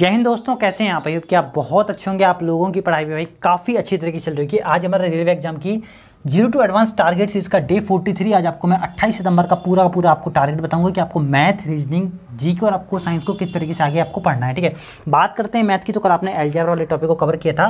जय हिंद दोस्तों कैसे हैं आप भाई क्या बहुत अच्छे होंगे आप लोगों की पढ़ाई भी भाई काफ़ी अच्छी तरीके चल रही है आज हमारे रेलवे एग्जाम की जीरो टू एडवांस टारगेट्स इसका डे 43 आज आपको मैं 28 सितंबर का पूरा का पूरा आपको टारगेट बताऊंगा कि आपको मैथ रीजनिंग जी के और आपको साइंस को किस तरीके से आगे आपको पढ़ना है ठीक है बात करते हैं मैथ की तो कल आपने एलजेब्रा वाले टॉपिक को कवर किया था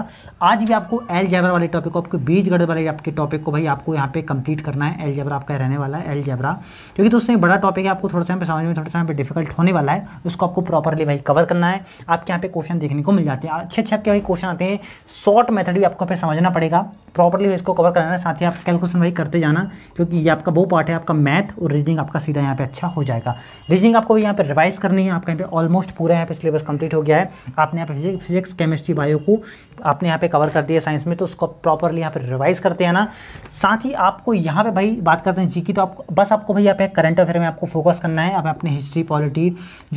आज भी आपको एल वाले टॉपिक को आपके बीज गढ़ वाले आपके टॉपिक को भाई आपको यहाँ पे कंप्लीट करना है एलजेब्रा आपका रहने वाला है एलजेब्रा क्योंकि दोस्तों ये बड़ा टॉपिक है आपको थोड़ा सा समझ में थोड़ा सा डिफिकल्ट होने वाला है उसको आपको प्रॉपरली भाई कवर करना है आपके यहाँ पे क्वेश्चन देखने को मिल जाते हैं अच्छे अच्छे आपके भाई क्वेश्चन आते हैं शॉर्ट मेथड भी आपको समझना पड़ेगा प्रॉपरली इसको कवर करना है साथ ही आप कैलकुलेशन भाई करते जाना क्योंकि ये आपका वो पार्ट है आपका मैथ और रीजनिंग आपका सीधा यहाँ पे अच्छा हो जाएगा रीजनिंग आपको यहाँ पे रिवाइज करनी है आपका यहाँ पे ऑलमोस्ट पूरा यहाँ पे सिलेबस कंप्लीट हो गया है आपने यहाँ पे फिजिक्स केमिस्ट्री बायो को आपने यहाँ पे कवर कर दिया साइंस में तो उसको प्रॉपरली यहाँ पे रिवाइज करते हैं ना साथ ही आपको यहाँ पे भाई बात करते हैं जी की तो आप बस आपको भाई यहाँ पे करंट अफेयर में आपको फोकस करना है आप अपने हिस्ट्री पॉलिटी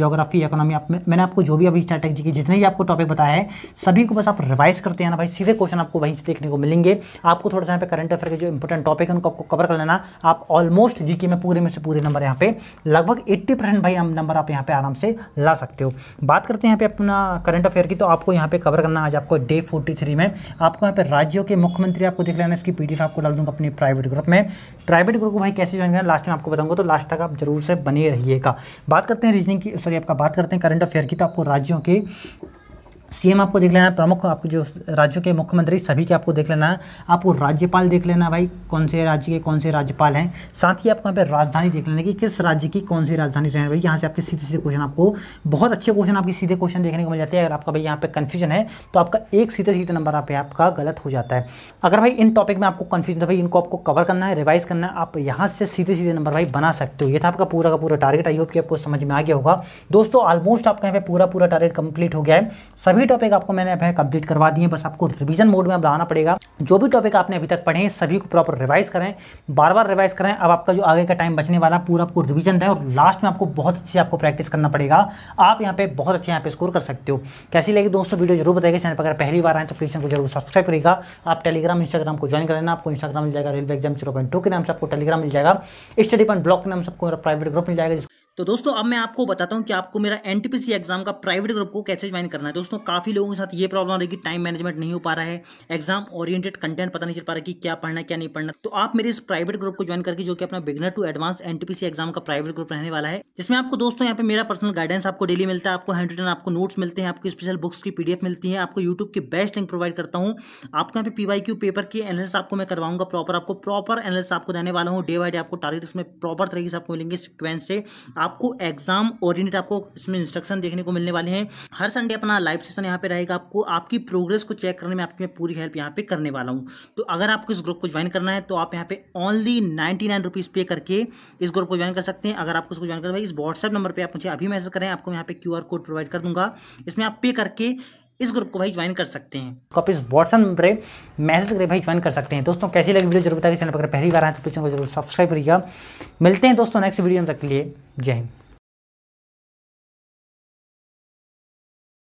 जोग्राफी इकोनॉमी आप मैंने आपको जो भी अभी जी के जितने भी आपको टॉपिक बताया है सभी को बस आप रिवाइज करते हैं ना भाई सीधे क्वेश्चन आपको वहीं से देखने को मिलेंगे आपको थोड़ा सा यहाँ पे करंट अफेयर के जो इंपॉर्टेंट टॉपिक है उनको आपको कवर कर लेना आप ऑलमोस्ट जी में पूरे में से पूरे नंबर यहाँ पे लगभग एट्टी भाई नंबर आप आप यहाँ पे आराम से ला सकते हो बात करते हैं यहाँ पे अपना करंट अफेयर की तो आपको यहाँ पे कवर करना आज आपको डे फोर्टी में आपको यहाँ पे राज्यों के मुख्यमंत्री आपको देख लेना इसकी पीडीएफ आपको डाल दूंगा अपने प्राइवेट ग्रुप में प्राइवेट ग्रुप को भाई कैसे ज्वाइन करना लास्ट में आपको बताऊंगा तो लास्ट तक आप जरूर से बने रहिएगा बात करते हैं रीजनिंग की सॉरी आपका बात करते हैं करंट अफेयर की तो आपको राज्यों के सीएम आपको देख लेना है प्रमुख आपके जो राज्यों के मुख्यमंत्री सभी के आपको देख लेना है आपको राज्यपाल देख लेना भाई कौन से राज्य के कौन से राज्यपाल हैं साथ ही आपको यहाँ पे राजधानी देख लेना कि किस राज्य की कौन सी राजधानी रहे भाई यहाँ से आपके सीधे सीधे क्वेश्चन आपको बहुत अच्छे क्वेश्चन आपके सीधे क्वेश्चन देखने को मिल जाते हैं अगर आपका भाई यहाँ पे कन्फ्यूजन है तो आपका एक सीधे सीधे नंबर आप आपका गलत हो जाता है अगर भाई इन टॉपिक में आपको कन्फ्यूजन था तो भाई इनको आपको कवर करना है रिवाइज करना है आप यहाँ से सीधे सीधे नंबर भाई बना सकते हो ये था आपका पूरा का पूरा टारगेट आई होप कि आपको समझ में आ गया होगा दोस्तों ऑलमोस्ट आपका यहाँ पे पूरा पूरा टारगेट कंप्लीट हो गया है सभी टॉपिक आपको मैंने अभी कंप्लीट करवा दिए बस आपको रिवीजन मोड में अब लाना पड़ेगा जो भी टॉपिक आपने अभी तक पढ़े हैं सभी को प्रॉपर रिवाइज करें बार बार रिवाइज करें अब आपका जो आगे का टाइम बचने वाला पूरा आपको रिविजन दें और लास्ट में आपको बहुत अच्छी आपको प्रैक्टिस करना पड़ेगा आप यहाँ पे बहुत अच्छे यहाँ पे स्कोर कर सकते हो कैसी लगी दोस्तों वीडियो जरूर बताएगा चैनल पर अगर पहली बार आए तो प्लीज को जरूर सब्सक्राइब करेगा आप टेलीग्राम इंस्टाग्राम को ज्वाइन कर लेना आपको इंस्टाग्राम मिल जाएगा रेलवे एग्जाम जीरो के नाम से आपको टेलीग्राम मिल जाएगा स्टडी पॉइंट ब्लॉक के नाम से आपको प्राइवेट ग्रुप मिल जाएगा तो दोस्तों अब मैं आपको बताता हूँ कि आपको मेरा एनटीपीसी एग्जाम का प्राइवेट ग्रुप को कैसे ज्वाइन करना है दोस्तों काफी लोगों के साथ ये प्रॉब्लम रही कि टाइम मैनेजमेंट नहीं हो पा रहा है एग्जाम ओरिएंटेड कंटेंट पता नहीं चल पा रहा कि क्या पढ़ना क्या नहीं पढ़ना तो आप मेरे इस प्राइवेट ग्रुप को ज्वाइन करके जो कि अपना beginner to advance NTPC exam का प्राइवेट ग्रुप रहने वाला है जिसमें आपको दोस्तों यहाँ पे मेरा पर्सनल गाइडेंस आपको डेली मिलता है आपको हैंड रिटन आपको नोट्स मिलते हैं आपको स्पेशल बुक्स की पीडीएफ मिलती है आपको यूट्यूब की बेस्ट लिंक प्रोवाइड करता हूँ आपको यहाँ पे पीवाईक्यू पेपर की एनालिस आपको मैं करवाऊंगा प्रॉपर आपको प्रॉपर एनालिस आपको देने वाला हूँ डे बाई डे आपको टारगेट इसमें प्रॉपर तरीके से आपको मिलेंगे सिक्वेंस से आपको एग्जाम ओरिएंटेड आपको इसमें इंस्ट्रक्शन देखने को मिलने वाले हैं हर संडे अपना लाइव सेशन यहाँ पे रहेगा आपको आपकी प्रोग्रेस को चेक करने में आपकी मैं पूरी हेल्प यहाँ पे करने वाला हूँ तो अगर आपको इस ग्रुप को ज्वाइन करना है तो आप यहाँ पे ओनली नाइन्टी नाइन रुपीज़ पे करके इस ग्रुप को ज्वाइन कर सकते हैं अगर आपको इसको ज्वाइन करना है इस व्हाट्सएप नंबर पर आप मुझे अभी मैसेज करें आपको यहाँ पे क्यू कोड प्रोवाइड कर दूंगा इसमें आप पे करके इस ग्रुप को भाई ज्वाइन कर सकते हैं आप इस व्हाट्सएप पर मैसेज करके भाई ज्वाइन कर सकते हैं दोस्तों कैसी लगी वीडियो जरूर बताइए चैनल पर पहली बार आए तो चैनल को जरूर सब्सक्राइब करिएगा मिलते हैं दोस्तों नेक्स्ट वीडियो तक के लिए जय हिंद